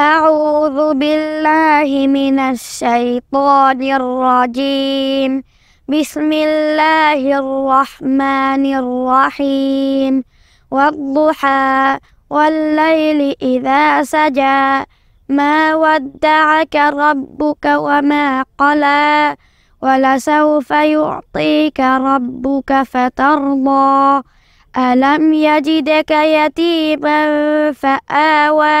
أعوذ بالله من الشيطان الرجيم بسم الله الرحمن الرحيم والضحى والليل إذا سجى ما ودعك ربك وما قلى ولسوف يعطيك ربك فترضى ألم يجدك يتيما فآوى